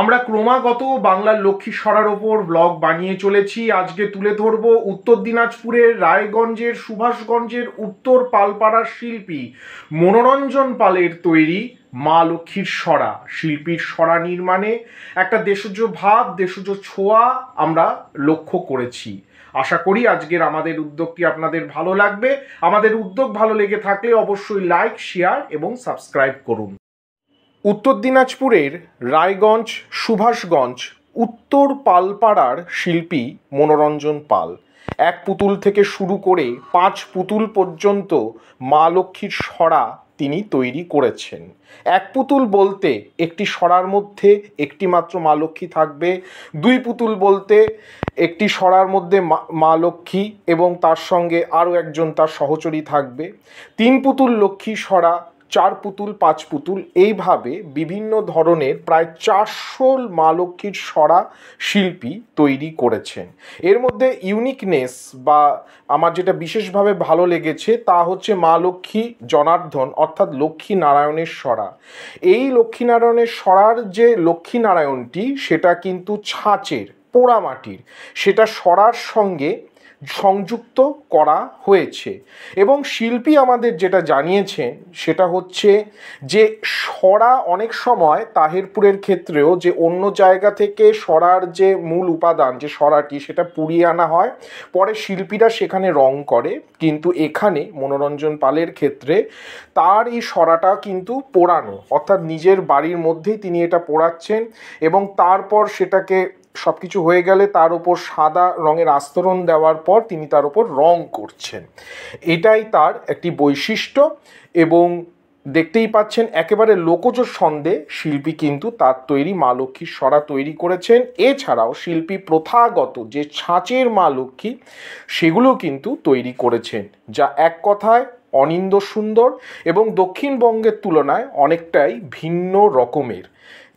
আমরা ক্রমাগত বাংলার সরার ওপর ব্লগ বানিয়ে চলেছি আজকে তুলে ধরব উত্তর দিনাজপুরের রায়গঞ্জের সুভাষগঞ্জের উত্তর পালপাড়ার শিল্পী মনোরঞ্জন পালের তৈরি মা লক্ষ্মীর সরা শিল্পীর সরা নির্মাণে একটা দেশজ ভাব দেশজ ছোঁয়া আমরা লক্ষ্য করেছি আশা করি আজকের আমাদের উদ্যোগটি আপনাদের ভালো লাগবে আমাদের উদ্যোগ ভালো লেগে থাকলে অবশ্যই লাইক শেয়ার এবং সাবস্ক্রাইব করুন উত্তর দিনাজপুরের রায়গঞ্জ সুভাষগঞ্জ উত্তর পালপাড়ার শিল্পী মনোরঞ্জন পাল এক পুতুল থেকে শুরু করে পাঁচ পুতুল পর্যন্ত মা লক্ষ্মীর সরা তিনি তৈরি করেছেন এক পুতুল বলতে একটি সরার মধ্যে একটি মাত্র মা লক্ষ্মী থাকবে দুই পুতুল বলতে একটি সরার মধ্যে মা লক্ষ্মী এবং তার সঙ্গে আরও একজন তার সহচরী থাকবে তিন পুতুল লক্ষ্মী সরা চার পুতুল পাঁচ পুতুল এইভাবে বিভিন্ন ধরনের প্রায় চারশো মা লক্ষ্মীর সরা শিল্পী তৈরি করেছেন এর মধ্যে ইউনিকনেস বা আমার যেটা বিশেষভাবে ভালো লেগেছে তা হচ্ছে মা লক্ষ্মী জনার্ধন অর্থাৎ লক্ষ্মী নারায়ণের সরা এই লক্ষ্মীনারায়ণের সরার যে লক্ষ্মীনারায়ণটি সেটা কিন্তু ছাঁচের পোড়ামাটির সেটা সরার সঙ্গে সংযুক্ত করা হয়েছে এবং শিল্পী আমাদের যেটা জানিয়েছেন সেটা হচ্ছে যে সরা অনেক সময় তাহিরপুরের ক্ষেত্রেও যে অন্য জায়গা থেকে সরার যে মূল উপাদান যে সরাটি সেটা পুড়িয়ে আনা হয় পরে শিল্পীরা সেখানে রং করে কিন্তু এখানে মনোরঞ্জন পালের ক্ষেত্রে তার এই সরাটা কিন্তু পোড়ানো অর্থাৎ নিজের বাড়ির মধ্যেই তিনি এটা পোড়াচ্ছেন এবং তারপর সেটাকে সব কিছু হয়ে গেলে তার ওপর সাদা রঙের আস্তরণ দেওয়ার পর তিনি তার ওপর রং করছেন এটাই তার একটি বৈশিষ্ট্য এবং দেখতেই পাচ্ছেন একেবারে লোকজ ছন্দে শিল্পী কিন্তু তার তৈরি মা লক্ষ্মীর সরা তৈরি করেছেন এছাড়াও শিল্পী প্রথাগত যে ছাঁচের মা লক্ষ্মী সেগুলো কিন্তু তৈরি করেছেন যা এক কথায় অনিন্দ সুন্দর এবং দক্ষিণবঙ্গের তুলনায় অনেকটাই ভিন্ন রকমের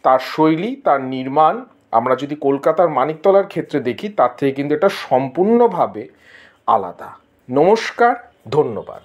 তার শৈলী তার নির্মাণ আমরা যদি কলকাতার মানিকতলার ক্ষেত্রে দেখি তার থেকে কিন্তু এটা সম্পূর্ণভাবে আলাদা নমস্কার ধন্যবাদ